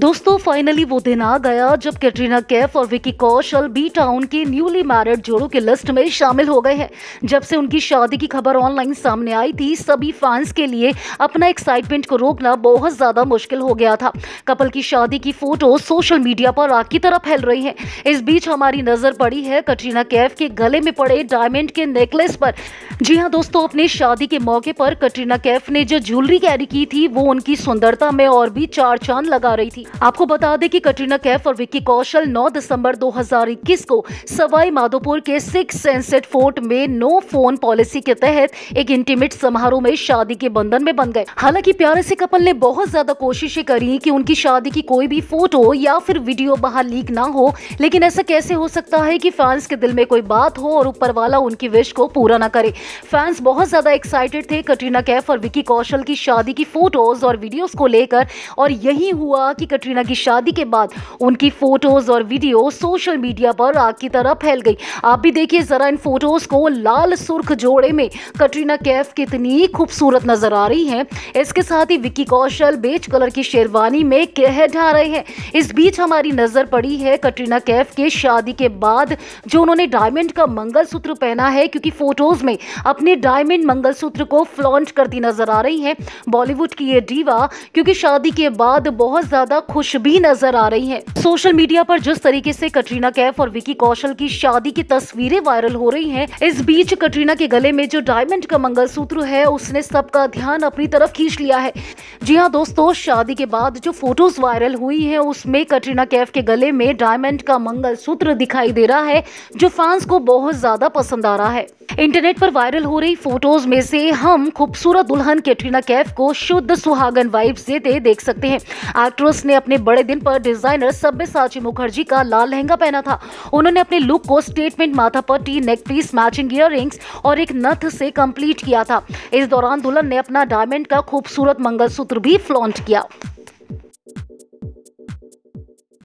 दोस्तों फाइनली वो दिन आ गया जब कैटरीना कैफ और विकी कौशल बी टाउन के न्यूली मैरिड जोड़ों की लिस्ट में शामिल हो गए हैं जब से उनकी शादी की खबर ऑनलाइन सामने आई थी सभी फैंस के लिए अपना एक्साइटमेंट को रोकना बहुत ज़्यादा मुश्किल हो गया था कपल की शादी की फोटो सोशल मीडिया पर आग की तरह फैल रही है इस बीच हमारी नज़र पड़ी है कटरीना कैफ के गले में पड़े डायमंड के नेकलेस पर जी हाँ दोस्तों अपने शादी के मौके पर कटरीना कैफ ने जो ज्वेलरी कैरी की थी वो उनकी सुंदरता में और भी चार चांद लगा रही थी आपको बता दें कि कटरीना कैफ और विक्की कौशल 9 दिसंबर 2021 को सवाई माधोपुर के सिक्स सेंसेट फोर्ट में नो फोन पॉलिसी के तहत एक इंटीमेट समारोह में शादी के बंधन में बन गए हालांकि प्यारे से कपल ने बहुत ज्यादा कोशिशें करी कि उनकी शादी की कोई भी फोटो या फिर वीडियो बाहर लीक ना हो लेकिन ऐसा कैसे हो सकता है की फैंस के दिल में कोई बात हो और ऊपर वाला उनकी विश को पूरा ना करे फैंस बहुत ज्यादा एक्साइटेड थे कटरीना कैफ और विक्की कौशल की शादी की फोटोज और वीडियोज को लेकर और यही हुआ की कटरीना की शादी के बाद उनकी फोटोज और वीडियो सोशल मीडिया पर आग की तरह फैल गई आप भी देखिए जरा इन फोटोज को लाल सुर्ख जोड़े में कटरीना कैफ कितनी खूबसूरत नजर आ रही हैं इसके साथ ही विक्की कौशल बेच कलर की शेरवानी में कह ढा रहे हैं इस बीच हमारी नजर पड़ी है कटरीना कैफ के शादी के बाद जो उन्होंने डायमंड का मंगलसूत्र पहना है क्योंकि फोटोज में अपने डायमंड मंगलसूत्र को फ्लॉन्ट करती नजर आ रही है बॉलीवुड की ये डीवा क्योंकि शादी के बाद बहुत ज्यादा खुश भी नजर आ रही हैं। सोशल मीडिया पर जिस तरीके से कटरीना कैफ और विकी कौशल की शादी की तस्वीरें वायरल हो रही हैं, इस बीच कटरीना के गले में जो डायमंड का मंगलसूत्र है उसने सबका ध्यान अपनी तरफ खींच लिया है जी हाँ दोस्तों शादी के बाद जो फोटोज वायरल हुई है उसमें कटरीना कैफ के गले में डायमंड का मंगल दिखाई दे रहा है जो फैंस को बहुत ज्यादा पसंद आ रहा है इंटरनेट पर वायरल हो रही फोटोज में से हम खूबसूरत दुल्हन कैटरीना कैफ को शुद्ध सुहागन वाइब्स देते देख सकते हैं एक्ट्रेस जिसने अपने बड़े दिन पर डिजाइनर साची मुखर्जी का लाल लहंगा पहना था उन्होंने अपने लुक को स्टेटमेंट माथा पर टी नेक पीस मैचिंग इयर और एक नथ से कंप्लीट किया था इस दौरान दुल्हन ने अपना डायमंड का खूबसूरत मंगलसूत्र भी फ्लॉन्ट किया